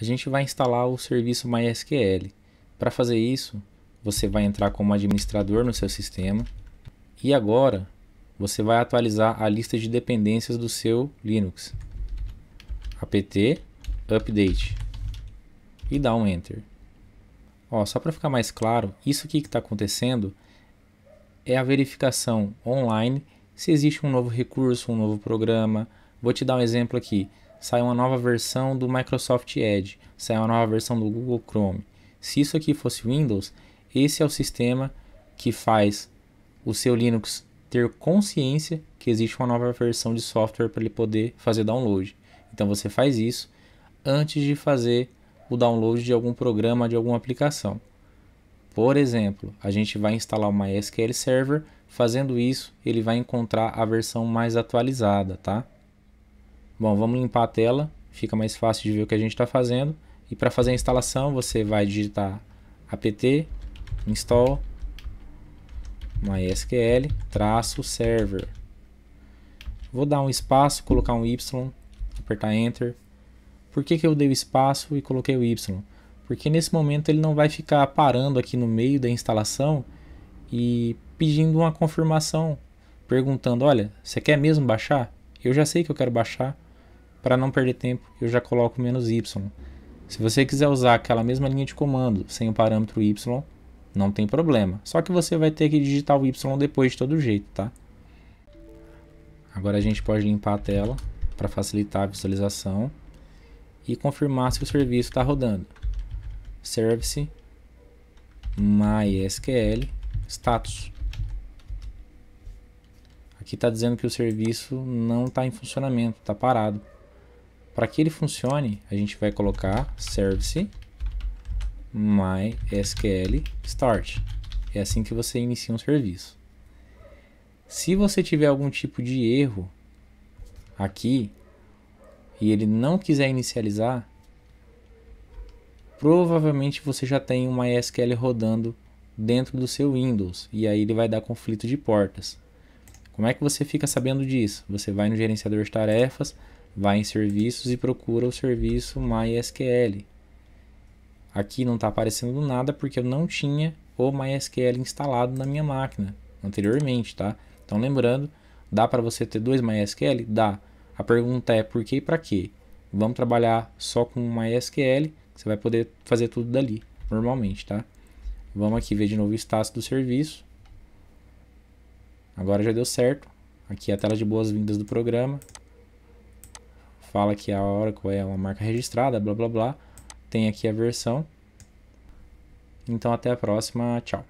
a gente vai instalar o serviço MySQL. Para fazer isso, você vai entrar como administrador no seu sistema e agora você vai atualizar a lista de dependências do seu Linux. apt update e dá um enter. Ó, só para ficar mais claro, isso aqui que está acontecendo é a verificação online se existe um novo recurso, um novo programa. Vou te dar um exemplo aqui sai uma nova versão do Microsoft Edge, sai uma nova versão do Google Chrome. Se isso aqui fosse Windows, esse é o sistema que faz o seu Linux ter consciência que existe uma nova versão de software para ele poder fazer download. Então você faz isso antes de fazer o download de algum programa, de alguma aplicação. Por exemplo, a gente vai instalar uma SQL Server, fazendo isso, ele vai encontrar a versão mais atualizada, tá? Bom, vamos limpar a tela, fica mais fácil de ver o que a gente está fazendo. E para fazer a instalação, você vai digitar apt install mysql server. Vou dar um espaço, colocar um y, apertar enter. Por que, que eu dei o espaço e coloquei o y? Porque nesse momento ele não vai ficar parando aqui no meio da instalação e pedindo uma confirmação, perguntando, olha, você quer mesmo baixar? Eu já sei que eu quero baixar, para não perder tempo, eu já coloco menos y. Se você quiser usar aquela mesma linha de comando sem o parâmetro y, não tem problema. Só que você vai ter que digitar o y depois de todo jeito, tá? Agora a gente pode limpar a tela para facilitar a visualização e confirmar se o serviço está rodando. Service MySQL status. Aqui está dizendo que o serviço não está em funcionamento, está parado. Para que ele funcione, a gente vai colocar service mysql start. É assim que você inicia um serviço. Se você tiver algum tipo de erro aqui e ele não quiser inicializar, provavelmente você já tem uma SQL rodando dentro do seu Windows e aí ele vai dar conflito de portas. Como é que você fica sabendo disso? Você vai no gerenciador de tarefas, vai em serviços e procura o serviço MySQL. Aqui não está aparecendo nada porque eu não tinha o MySQL instalado na minha máquina anteriormente, tá? Então lembrando, dá para você ter dois MySQL? Dá. A pergunta é por que e para quê? Vamos trabalhar só com MySQL, você vai poder fazer tudo dali, normalmente, tá? Vamos aqui ver de novo o status do serviço. Agora já deu certo. Aqui é a tela de boas-vindas do programa fala que a Oracle é uma marca registrada, blá blá blá. Tem aqui a versão. Então até a próxima, tchau.